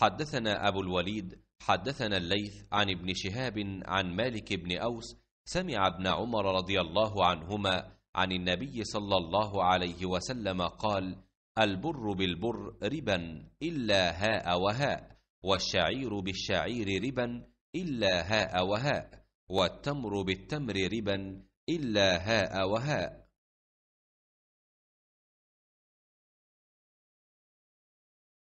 حدثنا أبو الوليد حدثنا الليث عن ابن شهاب عن مالك بن أوس سمع ابن عمر رضي الله عنهما عن النبي صلى الله عليه وسلم قال البر بالبر ربا إلا هاء وهاء والشعير بالشعير ربا إلا هاء وهاء والتمر بالتمر ربا إلا هاء وهاء